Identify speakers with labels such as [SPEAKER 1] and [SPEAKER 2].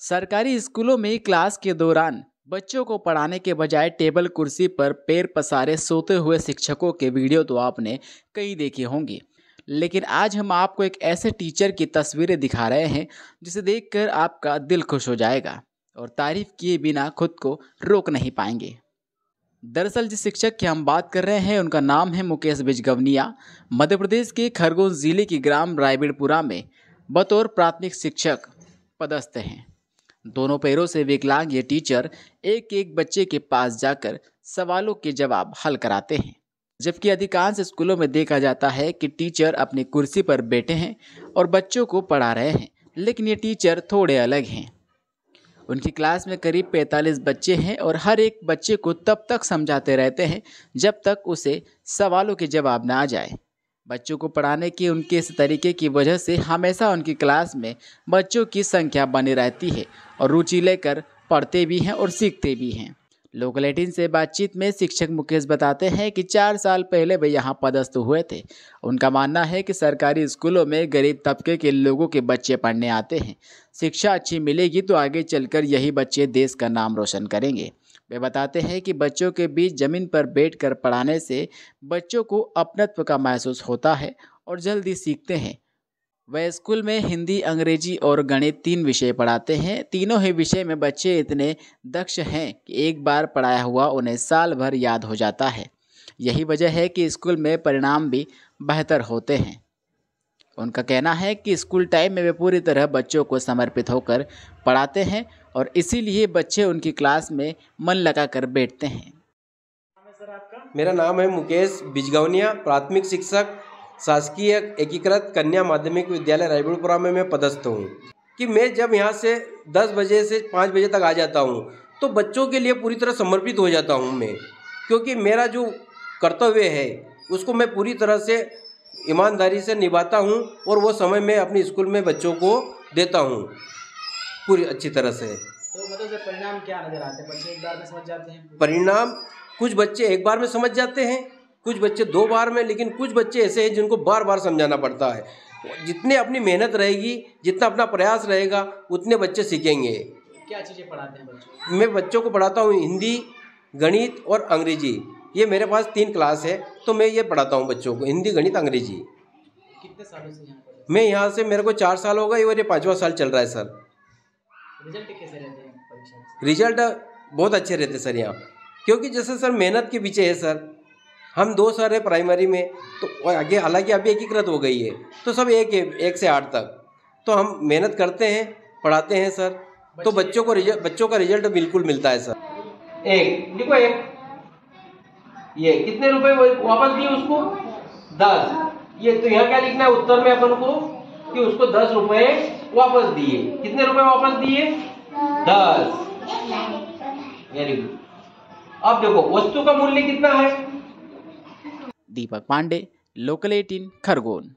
[SPEAKER 1] सरकारी स्कूलों में क्लास के दौरान बच्चों को पढ़ाने के बजाय टेबल कुर्सी पर पैर पसारे सोते हुए शिक्षकों के वीडियो तो आपने कई देखे होंगे लेकिन आज हम आपको एक ऐसे टीचर की तस्वीरें दिखा रहे हैं जिसे देखकर आपका दिल खुश हो जाएगा और तारीफ किए बिना खुद को रोक नहीं पाएंगे दरअसल जिस शिक्षक की हम बात कर रहे हैं उनका नाम है मुकेश बिजगवनिया मध्य प्रदेश के खरगोन ज़िले के ग्राम रायबीड़पुरा में बतौर प्राथमिक शिक्षक पदस्थ हैं दोनों पैरों से विकलांग ये टीचर एक एक बच्चे के पास जाकर सवालों के जवाब हल कराते हैं जबकि अधिकांश स्कूलों में देखा जाता है कि टीचर अपनी कुर्सी पर बैठे हैं और बच्चों को पढ़ा रहे हैं लेकिन ये टीचर थोड़े अलग हैं उनकी क्लास में करीब 45 बच्चे हैं और हर एक बच्चे को तब तक समझाते रहते हैं जब तक उसे सवालों के जवाब ना आ जाए बच्चों को पढ़ाने के उनके इस तरीके की वजह से हमेशा उनकी क्लास में बच्चों की संख्या बनी रहती है और रुचि लेकर पढ़ते भी हैं और सीखते भी हैं लोकलेटिन से बातचीत में शिक्षक मुकेश बताते हैं कि चार साल पहले वे यहाँ पदस्थ हुए थे उनका मानना है कि सरकारी स्कूलों में गरीब तबके के लोगों के बच्चे पढ़ने आते हैं शिक्षा अच्छी मिलेगी तो आगे चलकर यही बच्चे देश का नाम रोशन करेंगे वे बताते हैं कि बच्चों के बीच ज़मीन पर बैठकर पढ़ाने से बच्चों को अपनत्व का महसूस होता है और जल्दी सीखते हैं वह स्कूल में हिंदी अंग्रेजी और गणित तीन विषय पढ़ाते हैं तीनों ही विषय में बच्चे इतने दक्ष हैं कि एक बार पढ़ाया हुआ उन्हें साल भर याद हो जाता है यही वजह है कि स्कूल में परिणाम भी बेहतर होते हैं उनका कहना है कि स्कूल टाइम में वे पूरी तरह बच्चों को समर्पित होकर पढ़ाते हैं और इसीलिए बच्चे उनकी क्लास में मन लगा कर बैठते हैं
[SPEAKER 2] मेरा नाम है मुकेश बिजगौनिया प्राथमिक शिक्षक शासकीय एकीकृत कन्या माध्यमिक विद्यालय रायबुलपुरा में मैं पदस्थ हूँ कि मैं जब यहाँ से दस बजे से पाँच बजे तक आ जाता हूँ तो बच्चों के लिए पूरी तरह समर्पित हो जाता हूँ मैं क्योंकि मेरा जो कर्तव्य है उसको मैं पूरी तरह से ईमानदारी से निभाता हूँ और वो समय मैं अपने स्कूल में बच्चों को देता हूँ पूरी अच्छी तरह से तो
[SPEAKER 1] मतलब परिणाम क्या नज़र आते हैं
[SPEAKER 2] परिणाम कुछ बच्चे एक बार में समझ जाते हैं कुछ बच्चे दो बार में लेकिन कुछ बच्चे ऐसे हैं जिनको बार बार समझाना पड़ता है जितने अपनी मेहनत रहेगी जितना अपना प्रयास रहेगा उतने बच्चे सीखेंगे
[SPEAKER 1] क्या चीज़ें पढ़ाते हैं बच्चों मैं
[SPEAKER 2] बच्चों को पढ़ाता हूँ हिंदी गणित और अंग्रेजी ये मेरे पास तीन क्लास है तो मैं ये पढ़ाता हूँ बच्चों को हिंदी गणित अंग्रेजी
[SPEAKER 1] कितने सालों से
[SPEAKER 2] मैं यहाँ से मेरे को चार साल होगा और ये पाँचवा साल चल रहा है सर
[SPEAKER 1] रिजल्ट कैसे रहते
[SPEAKER 2] हैं रिजल्ट बहुत अच्छे रहते सर यहाँ क्योंकि जैसे सर मेहनत के पीछे है सर हम दो सर है प्राइमरी में तो आगे हालांकि अभी एकीकृत हो गई है तो सब एक है एक से आठ तक तो हम मेहनत करते हैं पढ़ाते हैं सर तो बच्चों को रिजल्ट बच्चों का रिजल्ट बिल्कुल मिलता है सर एक देखो एक ये कितने रुपए वापस दिए उसको दस ये तो यहाँ क्या लिखना है उत्तर में अपन को कि उसको दस रुपए वापस दिए कितने रुपए वापस दिए दस वेरी गुड अब देखो वस्तु का मूल्य कितना है
[SPEAKER 1] दीपक पांडे लोकल एटीन खरगोन